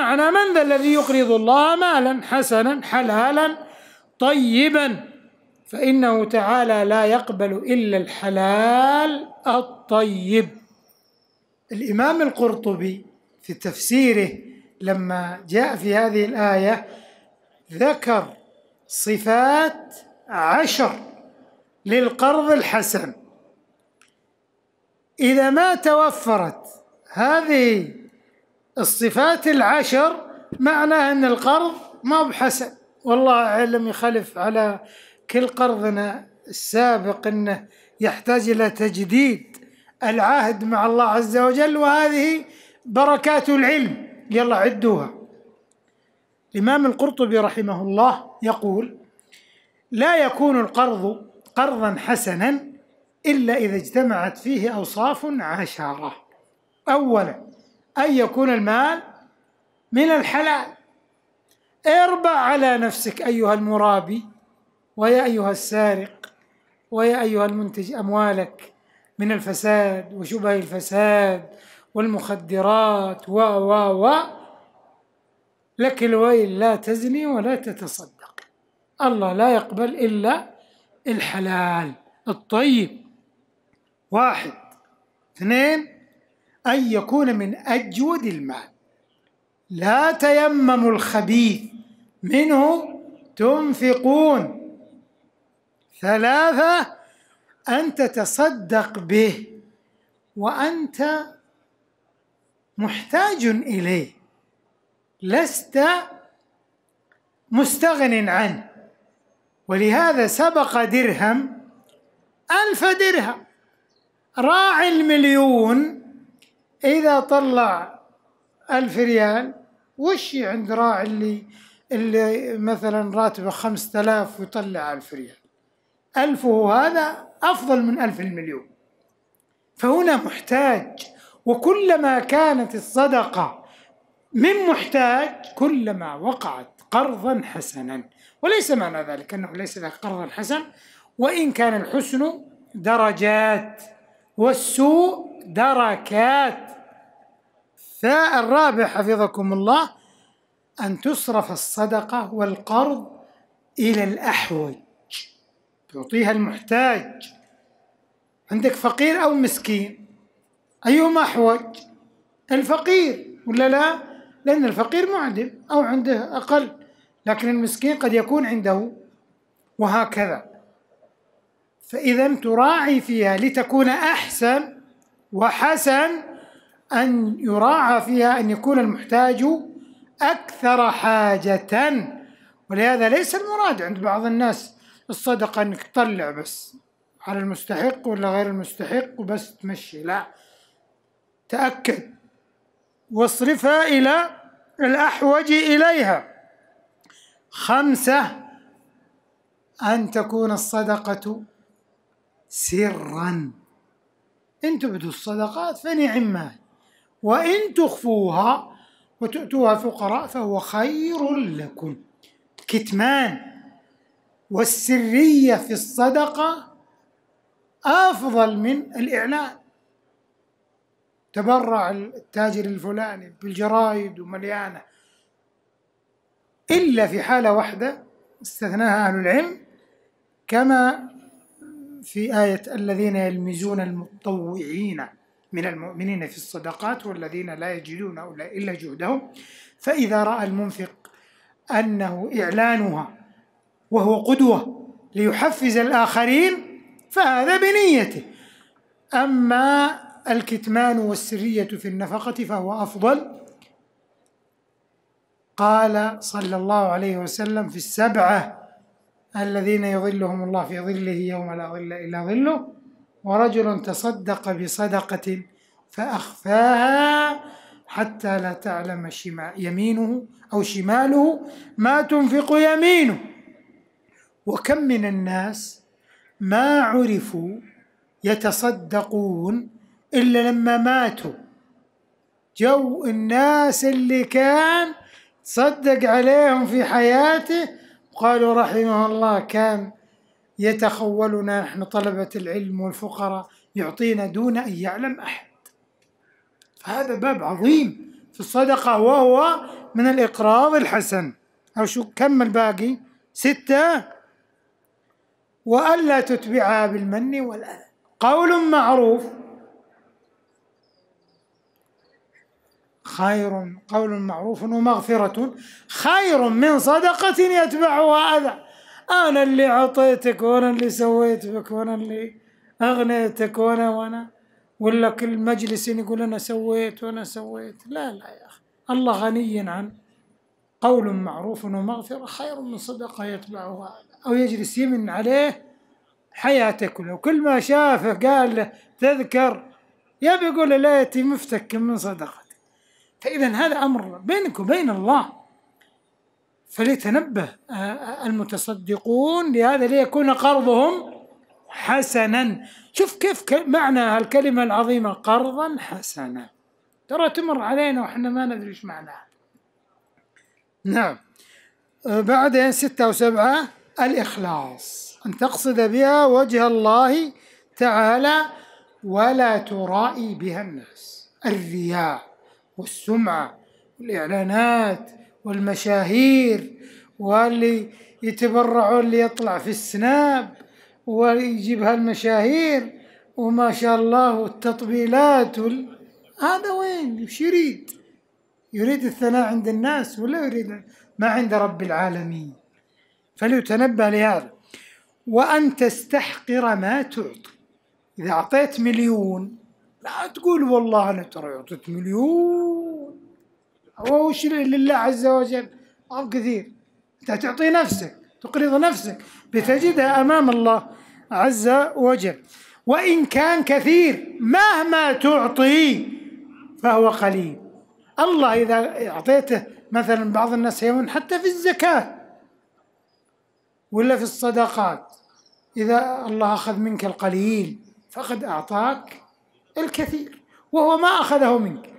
معنى من ذا الذي يقرض الله مالا حسنا حلالا طيبا فإنه تعالى لا يقبل إلا الحلال الطيب الإمام القرطبي في تفسيره لما جاء في هذه الآية ذكر صفات عشر للقرض الحسن إذا ما توفرت هذه الصفات العشر معناه أن القرض ما بحسن والله أعلم يخلف على كل قرضنا السابق أنه يحتاج إلى تجديد العهد مع الله عز وجل وهذه بركات العلم يلا عدوها الإمام القرطبي رحمه الله يقول لا يكون القرض قرضا حسنا إلا إذا اجتمعت فيه أوصاف عشرة أولا أن يكون المال من الحلال اربع على نفسك أيها المرابي ويا أيها السارق ويا أيها المنتج أموالك من الفساد وشبه الفساد والمخدرات و و و لك الويل لا تزني ولا تتصدق الله لا يقبل إلا الحلال الطيب واحد اثنين أن يكون من أجود المال لا تيمموا الخبيث منه تنفقون ثلاثة أن تتصدق به وأنت محتاج إليه لست مستغن عنه ولهذا سبق درهم ألف درهم راعي المليون إذا طلع ألف ريال وش عند راعي اللي اللي مثلا راتبه خمسة آلاف ويطلع ألف ريال ألفه هذا أفضل من ألف المليون فهنا محتاج وكلما كانت الصدقة من محتاج كلما وقعت قرضا حسنا وليس معنى ذلك أنه ليس لك قرضا حسن وإن كان الحسن درجات والسوء دركات الرابع حفظكم الله أن تصرف الصدقة والقرض إلى الأحوج تعطيها المحتاج عندك فقير أو مسكين أيهما أحوج الفقير ولا لا لأن الفقير معدم أو عنده أقل لكن المسكين قد يكون عنده وهكذا فإذا تراعي فيها لتكون أحسن وحسن أن يراعى فيها أن يكون المحتاج أكثر حاجة ولهذا ليس المراد عند بعض الناس الصدقة أنك تطلع بس على المستحق ولا غير المستحق وبس تمشي لا تأكد واصرفها إلى الأحوج إليها خمسة أن تكون الصدقة سرا أنت بدو الصدقات فنعمات وإن تخفوها وتؤتوها الفقراء فهو خير لكم كتمان والسرية في الصدقة أفضل من الإعلان تبرع التاجر الفلاني بالجرايد ومليانة إلا في حالة واحدة استثناها أهل العلم كما في آية الذين يلمزون المطوعين من المؤمنين في الصدقات والذين لا يجدون إلا جهدهم فإذا رأى المنفق أنه إعلانها وهو قدوة ليحفز الآخرين فهذا بنيته أما الكتمان والسرية في النفقة فهو أفضل قال صلى الله عليه وسلم في السبعة الذين يظلهم الله في ظله يوم لا ظل إلا ظله ورجل تصدق بصدقة فأخفاها حتى لا تعلم شمال يمينه أو شماله ما تنفق يمينه وكم من الناس ما عرفوا يتصدقون إلا لما ماتوا جو الناس اللي كان صدق عليهم في حياته قالوا رحمه الله كان يتخولنا نحن طلبة العلم والفقراء يعطينا دون أن يعلم أحد هذا باب عظيم في الصدقة وهو من الإقراض الحسن أو شو كم الباقي ستة وألا تتبعها بالمن والأذى قول معروف خير قول معروف ومغفرة خير من صدقة يتبعها أذى انا اللي عطيتك وانا اللي سويت بك وانا اللي اغنيتك وانا وانا ولا كل مجلس يقول انا سويت وانا سويت لا لا يا اخي الله غني عن قول معروف ومغفره خير من صدقه يتبعها او يجلس يمن عليه حياته لو كل ما شافه قال له تذكر يا بيقول ليتي مفتك من صدقتي فاذا هذا امر بينك وبين الله فليتنبه آه، آه، المتصدقون لهذا ليكون قرضهم حسنا شوف كيف معنى هالكلمة العظيمة قرضا حسنا ترى تمر علينا وإحنا ما ندري إيش معناها نعم آه، بعدين ستة وسبعة الإخلاص أن تقصد بها وجه الله تعالى ولا ترائي بها الناس الرياء والسمعة والإعلانات والمشاهير واللي يتبرعون اللي يطلع في السناب ويجيب هالمشاهير وما شاء الله والتطبيلات وال... هذا وين وش يريد يريد الثناء عند الناس ولا يريد ما عند رب العالمين فليتنبه لهذا وأن تستحقر ما تعطي إذا أعطيت مليون لا تقول والله أنا ترى أعطيت مليون وش لله عز وجل أو كثير أنت تعطي نفسك تقرض نفسك بتجدها أمام الله عز وجل وإن كان كثير مهما تعطي فهو قليل الله إذا أعطيته مثلا بعض الناس يمن حتى في الزكاة ولا في الصدقات إذا الله أخذ منك القليل فقد أعطاك الكثير وهو ما أخذه منك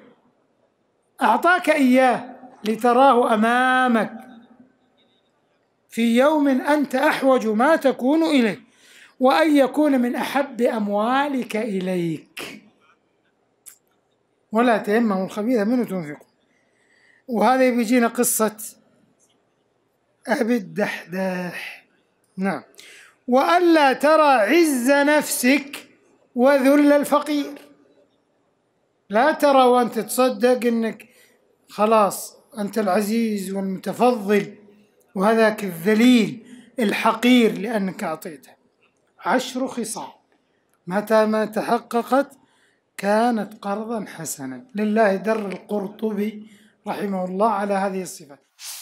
أعطاك إياه لتراه أمامك في يوم أنت أحوج ما تكون إليه وأن يكون من أحب أموالك إليك ولا تيمموا الخبيث منه تنفقون وهذا بيجينا قصة أبي الدحداح نعم وألا ترى عز نفسك وذل الفقير لا ترى وأنت تصدق أنك خلاص أنت العزيز والمتفضل وهذاك الذليل الحقير لأنك أعطيته عشر خصال متى ما تحققت كانت قرضا حسنا لله در القرطبي رحمه الله على هذه الصفات